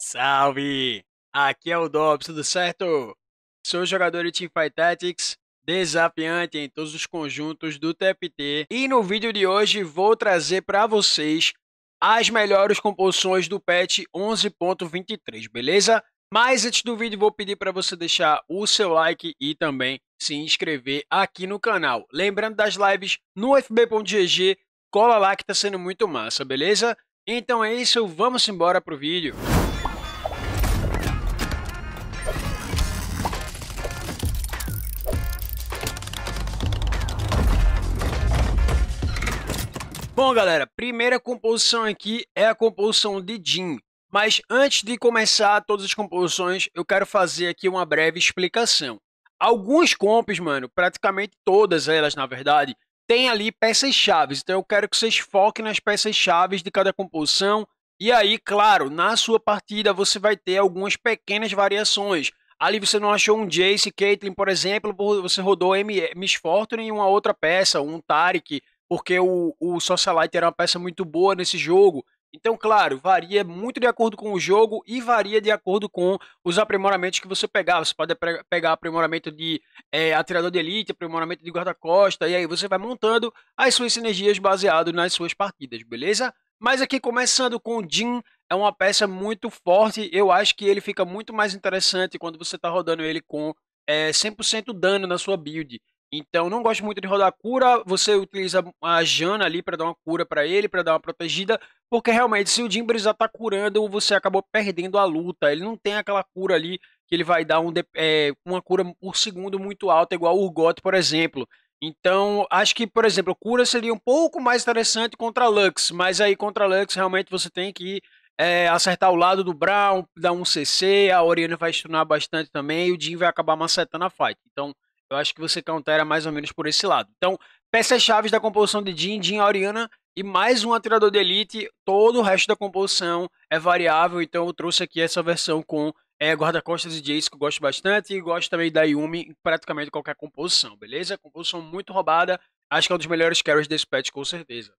Salve! Aqui é o Dobbs, tudo certo? Sou jogador de Teamfight Tactics, desafiante em todos os conjuntos do TFT. E no vídeo de hoje vou trazer para vocês as melhores composições do patch 11.23, beleza? Mas antes do vídeo vou pedir para você deixar o seu like e também se inscrever aqui no canal. Lembrando das lives no fb.gg, cola lá que está sendo muito massa, beleza? Então é isso, vamos embora pro vídeo. Bom, galera, primeira composição aqui é a composição de Jim. Mas antes de começar todas as composições, eu quero fazer aqui uma breve explicação. Alguns comps, mano, praticamente todas elas, na verdade, têm ali peças chaves. Então eu quero que vocês foquem nas peças chaves de cada composição. E aí, claro, na sua partida você vai ter algumas pequenas variações. Ali você não achou um Jace Caitlyn, por exemplo, você rodou Miss Fortune em uma outra peça, um Tarik, porque o, o Socialite era uma peça muito boa nesse jogo. Então, claro, varia muito de acordo com o jogo e varia de acordo com os aprimoramentos que você pegar. Você pode pegar aprimoramento de é, atirador de elite, aprimoramento de guarda-costa, e aí você vai montando as suas sinergias baseado nas suas partidas, beleza? Mas aqui começando com o Jin, é uma peça muito forte. Eu acho que ele fica muito mais interessante quando você está rodando ele com é, eh, 100% dano na sua build. Então, não gosto muito de rodar cura. Você utiliza a Jana ali para dar uma cura para ele, para dar uma protegida. Porque realmente, se o Jim já tá curando, você acabou perdendo a luta. Ele não tem aquela cura ali que ele vai dar um, é, uma cura por segundo muito alta, igual o Urgot, por exemplo. Então, acho que, por exemplo, cura seria um pouco mais interessante contra Lux. Mas aí, contra Lux, realmente você tem que é, acertar o lado do Brown, dar um CC. A Oriana vai stunar bastante também. E o Jim vai acabar macetando a fight. Então. Eu acho que você countera mais ou menos por esse lado. Então, peças-chave da composição de Jin, Jin Auriana e mais um atirador de elite. Todo o resto da composição é variável, então eu trouxe aqui essa versão com é, guarda-costas e Jace, que eu gosto bastante, e gosto também da Yumi em praticamente qualquer composição, beleza? Composição muito roubada, acho que é um dos melhores carries desse patch, com certeza.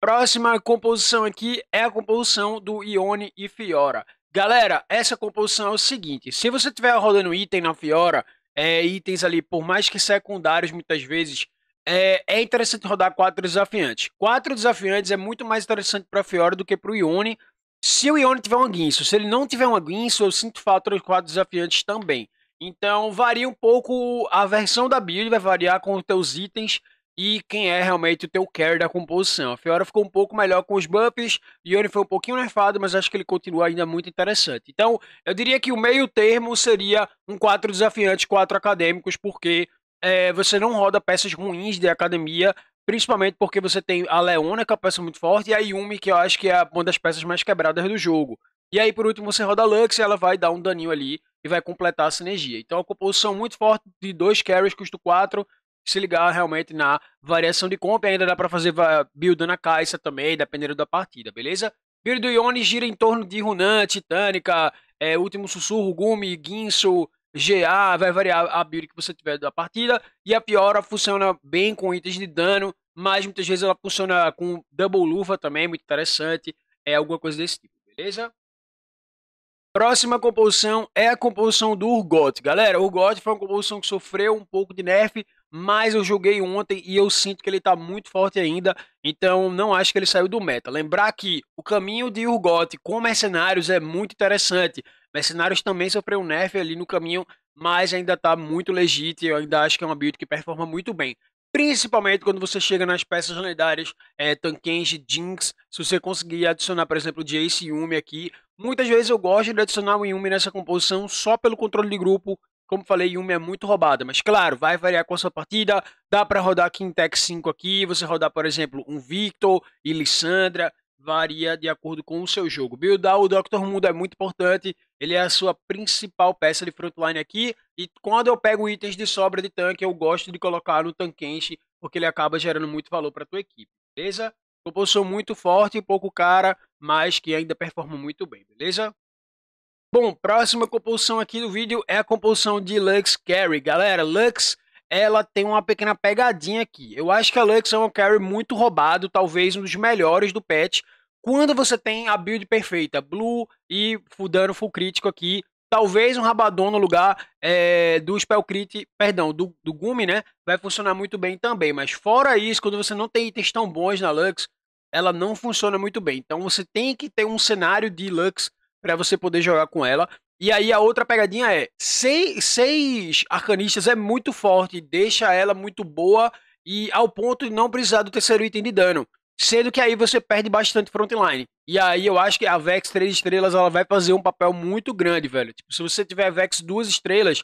Próxima composição aqui é a composição do Ione e Fiora. Galera, essa composição é o seguinte, se você estiver rodando item na Fiora, é, itens ali, por mais que secundários muitas vezes, é, é, interessante rodar quatro desafiantes. Quatro desafiantes é muito mais interessante para Fiora do que para o Ione. Se o Ione tiver um guinço, se ele não tiver um guinço, eu sinto falta dos quatro desafiantes também. Então varia um pouco a versão da build, vai variar com os teus itens e quem é realmente o teu carry da composição. A Fiora ficou um pouco melhor com os bumps, Yone foi um pouquinho nerfado, mas acho que ele continua ainda muito interessante. Então, eu diria que o meio termo seria um 4 desafiantes, 4 acadêmicos, porque é, você não roda peças ruins de academia, principalmente porque você tem a Leona, que é uma peça muito forte, e a Yumi, que eu acho que é uma das peças mais quebradas do jogo. E aí, por último, você roda a Lux e ela vai dar um daninho ali e vai completar a sinergia. Então, a composição muito forte de dois carries custa 4, se ligar realmente na variação de compra. Ainda dá para fazer build na caixa também, dependendo da partida, beleza? Build do Ione gira em torno de Runan, Titânica, é, Último Sussurro, Gumi, Guinso, GA, vai variar a build que você tiver da partida. E a Piora funciona bem com itens de dano, mas muitas vezes ela funciona com Double Luva também, muito interessante. É alguma coisa desse tipo, beleza? Próxima composição é a composição do Urgot. Galera, o Urgot foi uma composição que sofreu um pouco de nerf, mas eu joguei ontem e eu sinto que ele tá muito forte ainda, então não acho que ele saiu do meta. Lembrar que o caminho de Urgot com Mercenários é muito interessante. Mercenários também sofreu um nerf ali no caminho, mas ainda tá muito legítimo, eu ainda acho que é uma build que performa muito bem. Principalmente quando você chega nas peças lendárias, é, Tankenge, Jinx, se você conseguir adicionar, por exemplo, Jace e Yumi aqui. Muitas vezes eu gosto de adicionar o Yumi nessa composição só pelo controle de grupo como falei, Yumi é muito roubada, mas claro, vai variar com a sua partida. Dá para rodar Quintec 5 aqui, você rodar, por exemplo, um Victor e Lissandra, varia de acordo com o seu jogo. Buildar o Dr. Mundo é muito importante, ele é a sua principal peça de frontline aqui, e quando eu pego itens de sobra de tanque, eu gosto de colocar no enche, porque ele acaba gerando muito valor para tua equipe, beleza? Composição muito forte, pouco cara, mas que ainda performa muito bem, beleza? Bom, próxima composição aqui do vídeo é a composição de Lux Carry. Galera, Lux, ela tem uma pequena pegadinha aqui. Eu acho que a Lux é um carry muito roubado, talvez um dos melhores do patch. Quando você tem a build perfeita, Blue e dano full crítico aqui, talvez um Rabadon no lugar é, do Spell Crit, perdão, do, do Gumi, né? Vai funcionar muito bem também. Mas fora isso, quando você não tem itens tão bons na Lux, ela não funciona muito bem. Então você tem que ter um cenário de Lux para você poder jogar com ela. E aí a outra pegadinha é: seis, seis arcanistas é muito forte, deixa ela muito boa e ao ponto de não precisar do terceiro item de dano. Sendo que aí você perde bastante frontline. E aí eu acho que a Vex 3 estrelas ela vai fazer um papel muito grande, velho. Tipo, se você tiver Vex 2 estrelas,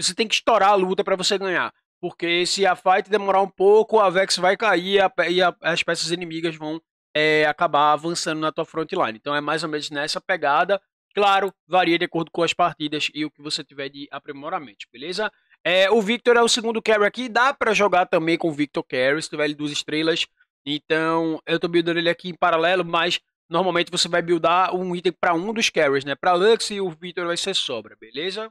você tem que estourar a luta para você ganhar. Porque se a fight demorar um pouco, a Vex vai cair e, a, e a, as peças inimigas vão é, acabar avançando na tua frontline. Então é mais ou menos nessa pegada. Claro, varia de acordo com as partidas e o que você tiver de aprimoramento, beleza? É, o Victor é o segundo carry aqui, dá para jogar também com o Victor Carry, se tiver ele duas estrelas. Então, eu tô buildando ele aqui em paralelo, mas normalmente você vai buildar um item para um dos carries, né? Para Lux e o Victor vai ser sobra, beleza?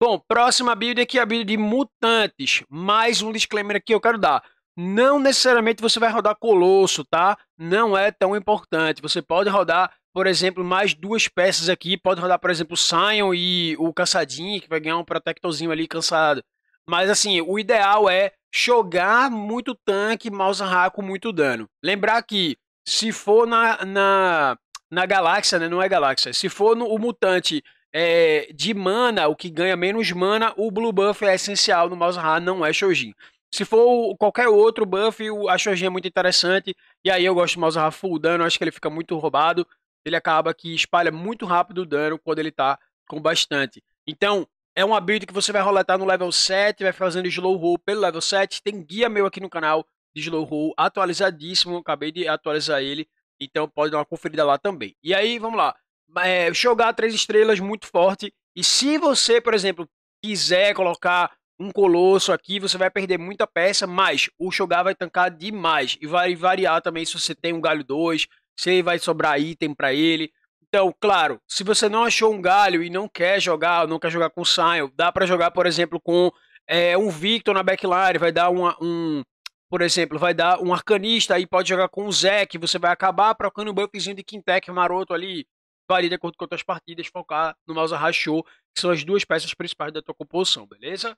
Bom, próxima build aqui é a build de mutantes. Mais um disclaimer aqui eu quero dar. Não necessariamente você vai rodar Colosso, tá? Não é tão importante. Você pode rodar, por exemplo, mais duas peças aqui. Pode rodar, por exemplo, o Sion e o Caçadinho, que vai ganhar um Protectorzinho ali cansado. Mas assim, o ideal é jogar muito tanque, mouse com muito dano. Lembrar que se for na, na, na galáxia, né? Não é galáxia. Se for no, o mutante é, de mana, o que ganha menos mana, o blue buff é essencial no mouse não é Shoujin. Se for qualquer outro buff, a Shorjin é muito interessante. E aí eu gosto mais de usar full dano, acho que ele fica muito roubado. Ele acaba que espalha muito rápido o dano quando ele tá com bastante. Então, é um build que você vai roletar no level 7, vai fazendo slow roll pelo level 7. Tem guia meu aqui no canal de slow roll atualizadíssimo, acabei de atualizar ele. Então pode dar uma conferida lá também. E aí, vamos lá. É, jogar três estrelas muito forte. E se você, por exemplo, quiser colocar um colosso aqui, você vai perder muita peça, mas o Shogar vai tancar demais. E vai variar também se você tem um galho 2, se vai sobrar item para ele. Então, claro, se você não achou um galho e não quer jogar, não quer jogar com Sion, dá para jogar, por exemplo, com é, um Victor na backline, vai dar uma, um, por exemplo, vai dar um arcanista aí, pode jogar com o que você vai acabar procurando um buffzinho de Quintec maroto ali, varia de acordo com as partidas, focar no Mouse Rachou, que são as duas peças principais da tua composição, beleza?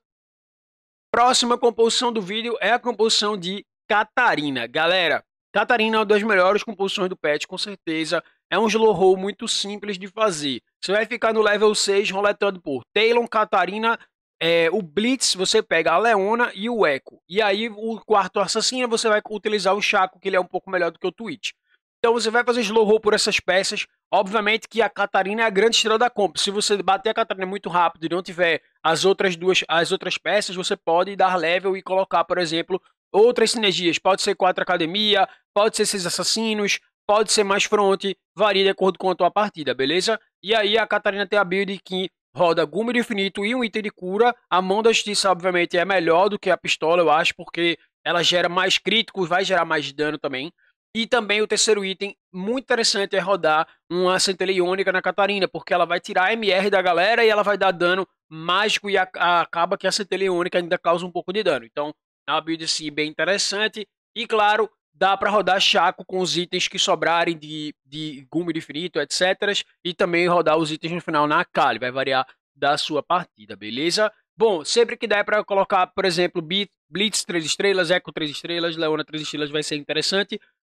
Próxima composição do vídeo é a composição de Catarina. Galera, Catarina é uma das melhores composições do patch, com certeza. É um slow roll muito simples de fazer. Você vai ficar no level 6, roletando por Talon, Catarina, é, o Blitz, você pega a Leona e o Echo. E aí, o quarto assassino, você vai utilizar o Chaco, que ele é um pouco melhor do que o Twitch. Então você vai fazer slow roll por essas peças. Obviamente que a Catarina é a grande estrela da compra. Se você bater a Catarina muito rápido e não tiver as outras duas, as outras peças, você pode dar level e colocar, por exemplo, outras sinergias. Pode ser quatro academia, pode ser seis assassinos, pode ser mais fronte, varia de acordo com a tua partida, beleza? E aí a Catarina tem a build que roda do Infinito e um item de cura. A mão da justiça, obviamente, é melhor do que a pistola, eu acho, porque ela gera mais críticos, vai gerar mais dano também. E também o terceiro item, muito interessante, é rodar uma centelha iônica na Catarina, porque ela vai tirar a MR da galera e ela vai dar dano mágico e a, a, acaba que a centelha iônica ainda causa um pouco de dano. Então, é uma build assim, bem interessante. E claro, dá para rodar Chaco com os itens que sobrarem de, de Gume de Infinito, etc. E também rodar os itens no final na Kali, vai variar da sua partida, beleza? Bom, sempre que der para colocar, por exemplo, Blitz 3 estrelas, Echo 3 estrelas, Leona 3 estrelas vai ser interessante,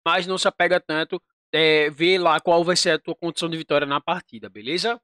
mas não se apega tanto. É, vê lá qual vai ser a tua condição de vitória na partida, beleza?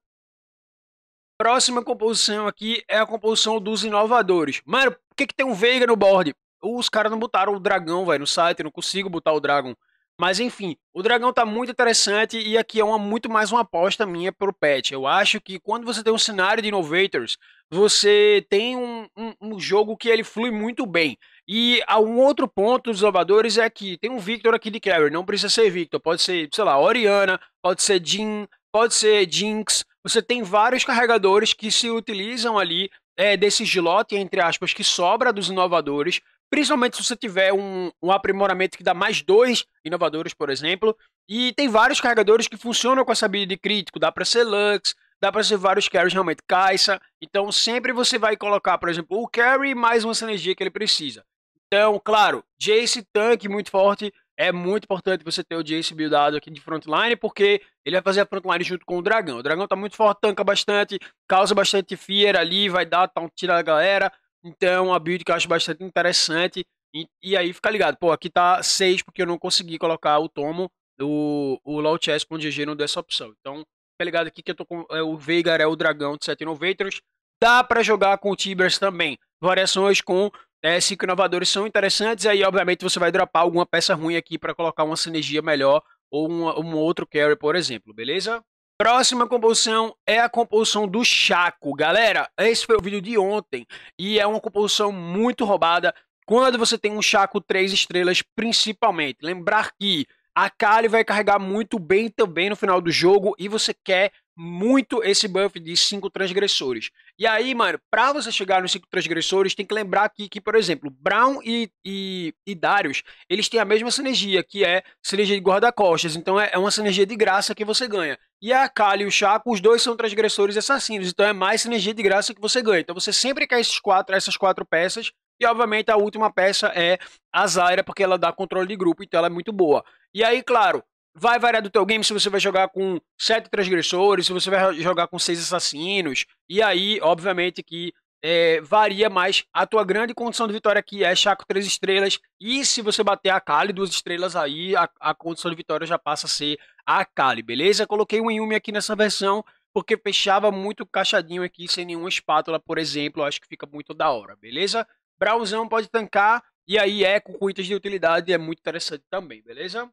Próxima composição aqui é a composição dos inovadores. Mano, por que, que tem um Veiga no board? Os caras não botaram o dragão, vai no site. não consigo botar o dragão. Mas enfim, o dragão tá muito interessante e aqui é uma muito mais uma aposta minha pro patch. Eu acho que quando você tem um cenário de Innovators, você tem um, um, um jogo que ele flui muito bem. E ah, um outro ponto dos inovadores é que tem um Victor aqui de Carry, não precisa ser Victor, pode ser, sei lá, Oriana, pode ser Jin, pode ser Jinx. Você tem vários carregadores que se utilizam ali é, desse slot, entre aspas, que sobra dos inovadores principalmente se você tiver um, um aprimoramento que dá mais dois inovadores, por exemplo. E tem vários carregadores que funcionam com essa build de crítico, dá para ser Lux, dá para ser vários carries realmente, Caixa. Então sempre você vai colocar, por exemplo, o carry mais uma sinergia que ele precisa. Então, claro, Jace tanque muito forte, é muito importante você ter o Jace buildado aqui de frontline, porque ele vai fazer a frontline junto com o dragão. O dragão tá muito forte, tanca bastante, causa bastante fear ali, vai dar, tá um tiro da galera. Então é uma build que eu acho bastante interessante. E, e, aí fica ligado, pô, aqui tá 6 porque eu não consegui colocar o tomo do o Law Chess.gg não deu essa opção. Então fica ligado aqui que eu tô com é, o Veigar, é o dragão de 7 Innovators. Dá para jogar com o Tibers também. Variações com é, inovadores são interessantes. Aí, obviamente, você vai dropar alguma peça ruim aqui para colocar uma sinergia melhor ou um outro carry, por exemplo, beleza? Próxima compulsão é a compulsão do Chaco. Galera, esse foi o vídeo de ontem e é uma compulsão muito roubada quando você tem um Chaco 3 estrelas, principalmente. Lembrar que a Kali vai carregar muito bem também no final do jogo e você quer muito esse buff de cinco transgressores. E aí, mano, pra você chegar nos cinco transgressores, tem que lembrar que, que por exemplo, Brown e, e, e Darius, eles têm a mesma sinergia, que é sinergia de guarda-costas. Então é, é, uma sinergia de graça que você ganha. E a Kali e o Chaco, os dois são transgressores assassinos. Então é mais sinergia de graça que você ganha. Então você sempre quer esses quatro, essas quatro peças. E, obviamente, a última peça é a Zaira, porque ela dá controle de grupo, então ela é muito boa. E aí, claro, vai variar do teu game se você vai jogar com sete transgressores, se você vai jogar com seis assassinos. E aí, obviamente, que é, varia mais a tua grande condição de vitória que é Chaco 3 estrelas. E se você bater a Kali duas estrelas aí, a, a condição de vitória já passa a ser a Kali, beleza? Coloquei um Yumi aqui nessa versão porque fechava muito caixadinho aqui sem nenhuma espátula, por exemplo. Acho que fica muito da hora, beleza? Brauzão pode tancar. E aí, eco com itens de utilidade é muito interessante também, beleza?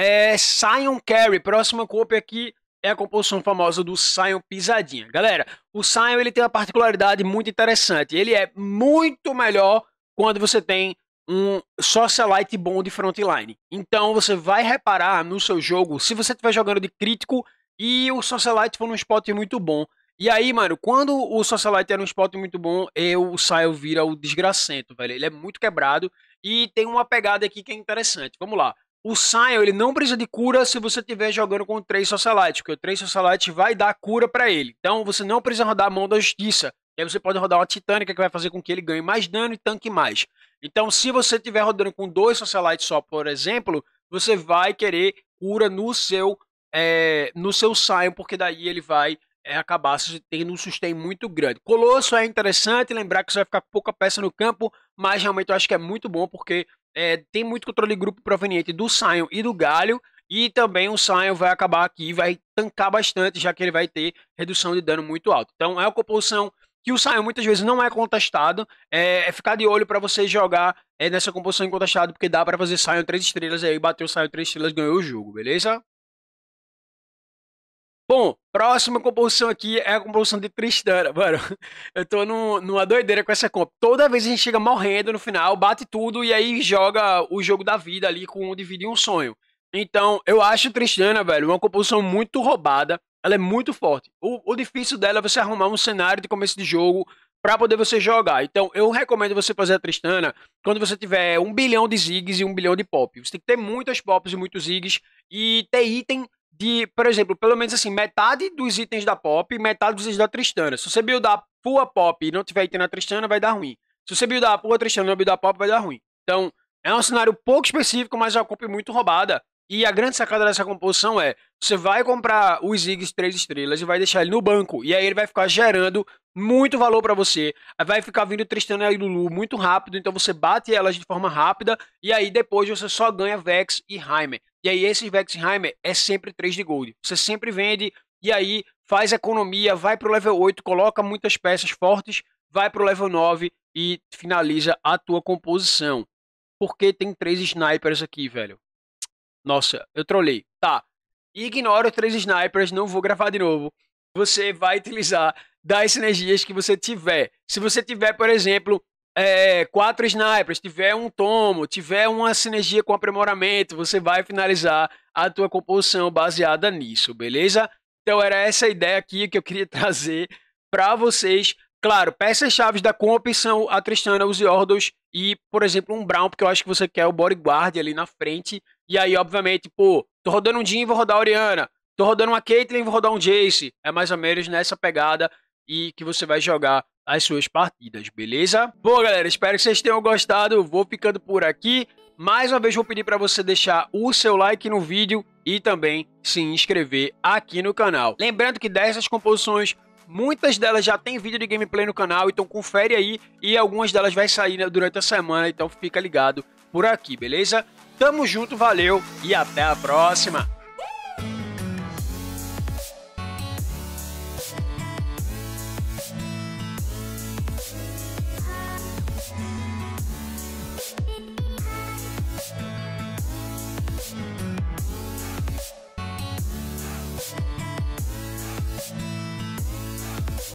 É Sion Carey, próxima copy aqui é a composição famosa do Sion Pisadinha. Galera, o Sion ele tem uma particularidade muito interessante. Ele é muito melhor quando você tem um socialite bom de frontline. Então você vai reparar no seu jogo, se você estiver jogando de crítico e o socialite for num spot muito bom. E aí, mano, quando o socialite era é um spot muito bom, eu, o Sion vira o desgracento, velho. Ele é muito quebrado e tem uma pegada aqui que é interessante. Vamos lá o Sion ele não precisa de cura se você estiver jogando com o 3 Socialite, porque o três Socialite vai dar cura para ele. Então você não precisa rodar a mão da justiça. E aí você pode rodar uma titânica que vai fazer com que ele ganhe mais dano e tanque mais. Então, se você estiver rodando com dois Socialites só, por exemplo, você vai querer cura no seu é, no seu Sion, porque daí ele vai é, acabar tendo um sustain muito grande. Colosso é interessante, lembrar que você vai ficar com pouca peça no campo, mas realmente eu acho que é muito bom porque é, tem muito controle de grupo proveniente do Sion e do Galho. E também o Sion vai acabar aqui, vai tancar bastante, já que ele vai ter redução de dano muito alto. Então é uma composição que o Sion muitas vezes não é contestado. É, é ficar de olho para você jogar é, nessa composição incontestada, porque dá para fazer Sion 3 estrelas e aí bateu o Sion 3 estrelas, ganhou o jogo, beleza? Bom, próxima composição aqui é a composição de Tristana, mano. Eu tô no, numa doideira com essa comp. Toda vez a gente chega morrendo no final, bate tudo e aí joga o jogo da vida ali com um dividir um sonho. Então, eu acho Tristana, velho, uma composição muito roubada. Ela é muito forte. O, o difícil dela é você arrumar um cenário de começo de jogo para poder você jogar. Então, eu recomendo você fazer a Tristana quando você tiver um bilhão de zigs e um bilhão de pop. Você tem que ter muitas pops e muitos zigs e ter item de, por exemplo, pelo menos assim, metade dos itens da pop e metade dos itens da Tristana. Se você buildar full pua pop e não tiver item na Tristana, vai dar ruim. Se você buildar full pua Tristana e não buildar pop, vai dar ruim. Então, é um cenário pouco específico, mas é uma comp muito roubada. E a grande sacada dessa composição é: você vai comprar o Ziggs 3 estrelas e vai deixar ele no banco. E aí ele vai ficar gerando muito valor para você. Vai ficar vindo Tristana e Lulu muito rápido, então você bate elas de forma rápida. E aí depois você só ganha Vex e Heimer. E aí esse vexheimer é sempre 3 de gold. Você sempre vende e aí faz economia, vai pro level 8, coloca muitas peças fortes, vai pro level 9 e finaliza a tua composição. Porque tem três snipers aqui, velho. Nossa, eu trolei. Tá. Ignora os três snipers, não vou gravar de novo. Você vai utilizar das energias que você tiver. Se você tiver, por exemplo, é, quatro snipers, tiver um tomo, tiver uma sinergia com aprimoramento, você vai finalizar a tua composição baseada nisso, beleza? Então era essa a ideia aqui que eu queria trazer para vocês. Claro, peças-chave da comp são a Tristana, os Yordos e, por exemplo, um Brown, porque eu acho que você quer o bodyguard ali na frente. E aí, obviamente, pô, tô rodando um Jim, vou rodar a Oriana. Tô rodando uma Caitlyn, vou rodar um Jace. É mais ou menos nessa pegada e que você vai jogar as suas partidas, beleza? Bom, galera, espero que vocês tenham gostado. Vou ficando por aqui. Mais uma vez vou pedir para você deixar o seu like no vídeo e também se inscrever aqui no canal. Lembrando que dessas composições, muitas delas já tem vídeo de gameplay no canal, então confere aí e algumas delas vai sair né, durante a semana, então fica ligado por aqui, beleza? Tamo junto, valeu e até a próxima!